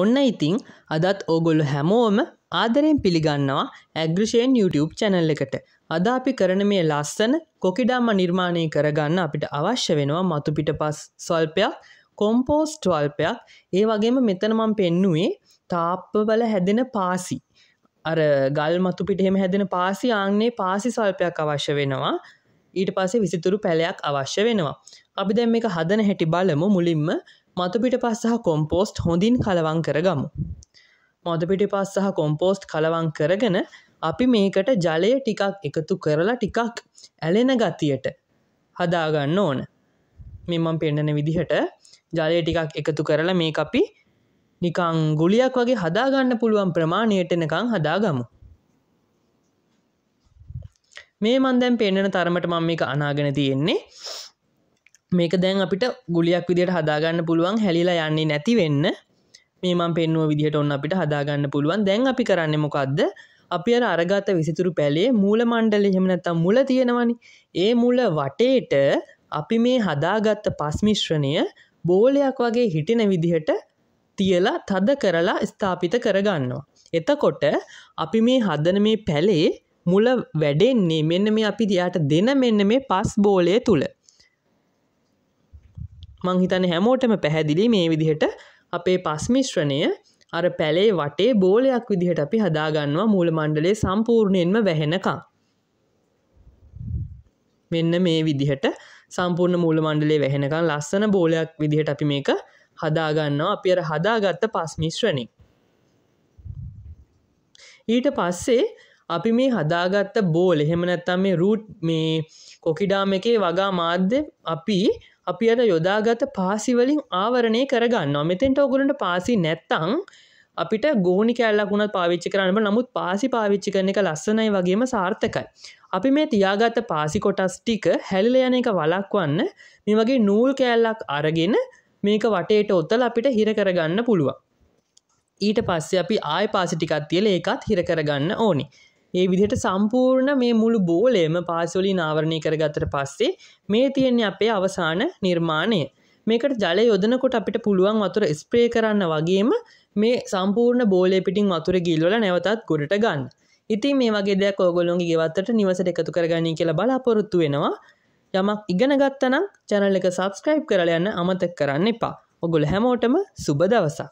ඔන්න ඉතිං අදත් ඕගොල්ලු හැමෝම ආදරයෙන් පිළිගන්නවා ඇග්‍රිෂයෙන් YouTube චැනල් එකට අද අපි කරන මේ ලස්සන කොකිඩම්ම නිර්මාණය කරගන්න අපිට අවශ්‍ය වෙනවා මතුපිට පස් ස්වල්පයක් කොම්පෝස්ට් වල්පයක් ඒ වගේම මෙතන මම පෙන්නුවේ තාප්පවල හැදෙන පාසි අර ගල් මතුපිට එහෙම හැදෙන පාසි ආන්නේ පාසි සල්පයක් අවශ්‍ය වෙනවා ඊට පස්සේ විසිතුරු පැලයක් අවශ්‍ය වෙනවා. අපි දැම් එක හදන හැටි බලමු මුලින්ම මතුපිට පස්සහ කොම්පෝස්ට් හොඳින් කලවන් කරගමු. මොදපිටි පස්සහ කොම්පෝස්ට් කලවන් කරගෙන අපි මේකට ජලය ටිකක් එකතු කරලා ටිකක් ඇලෙන ගතියට හදාගන්න ඕන. මෙමම් පෙන්නන විදිහට ජලය ටිකක් එකතු කරලා මේ අපි නිකං ගුලියක් වගේ හදාගන්න පුළුවන් ප්‍රමාණයට එනකං හදාගමු. මේ මන්දැම් පෙන්න්නන තරමට මම එක අනාගෙන තියෙන්නේ මේක දැන් අපිට ගුලියක් විදියට හදාගන්න පුළුවන් හැලිලා යන්නේ නැති වෙන්න මේ මම පෙන්නුව විදිහට ඔන්න අපිට හදාගන්න පුළුවන් දැන් අපි කරන්න මොකක්ද අපි අර අරගත විසිතුරු පැලේ මූල මණ්ඩල එහෙම නැත්තම් මුල තියෙනවනි ඒ මුල වටේට අපි මේ හදාගත්ත පස්මිශ්‍රණය බෝලයක් වගේ හිටින විදිහට තියලා තද කරලා ස්ථාපිත කරගන්නවා. එතකොට අපි මේ හදන මේ පැලේ මුල වැඩෙන්නේ මෙන්න මේ අපි දයාට දෙන මෙන්න මේ පස් බෝලය තුළ. මංහිතන හැමෝටම පැහැදිලි මේ විදිහට අපේ පස්මිශ්‍රණය අර පැලේ වටේ බෝලයක් විදිහට අපි හදාගන්නවා මූල මණ්ඩලේ සම්පූර්ණයෙන්ම වැහෙනකා. මෙන්න මේ විදිහට සම්පූර්ණ මූල මණ්ඩලේ වැහෙනකම් ලස්සන බෝලයක් විදිහට අපි මේක හදාගන්නවා අපි අර හදාගත්ත පස්මිශ්‍රණින්. ඊට පස්සේ අපි මේ හදාගත්ත බෝල් එහෙම නැත්තම් මේ රූට් මේ කොකිඩාම එකේ වගා මාධ්‍ය අපි අපි අර යොදාගත පාසිවලින් ආවරණය කරගන්න මෙතෙන්ට ඔගුලන්ට පාසි නැත්තං අපිට ගෝනි කැල්ලක්ුණත් පාවිච්චි කරන්නම නමුත් පාසි පාවිච්චි කරන එක ලස්සනයි වගේම සාර්ථකයි. අපි මේ තියාගත්ත පාසි කොටස් ටික හැල්ල යන එක වලක්වන්න මේ වගේ නූල් කෑල්ලක් අරගෙන මේක වටේට ඔත්තල අපිට හිර කරගන්න පුළුවන්. ඊට පස්සේ අපි ආය පාසි ටිකත් තියල ඒකත් හිර කරගන්න ඕනි. ඒ විදිහට සම්පූර්ණ මේ මුළු බෝලයම පාසොලින් ආවරණය කරගත්තට පස්සේ මේ තියෙන්නේ අපේ අවසාන නිර්මාණය. මේකට ජලය යොදනකොට අපිට පුළුවන් වතුර ස්ප්‍රේ කරන්න වගේම මේ සම්පූර්ණ බෝලේ පිටින් වතුර ගිල්වල නැවතත් ගොඩට ගන්න. ඉතින් මේ වගේ දෙයක් ඕගොල්ලොන්ගේ ගෙවත්තට නිවසට එකතු කරගනී කියලා බලාපොරොත්තු වෙනවා. යමක් ඉගෙන ගත්තනම් channel එක subscribe කරලා යන්න අමතක කරන්න එපා. ඔගොල්ලෝ හැමෝටම සුබ දවසක්.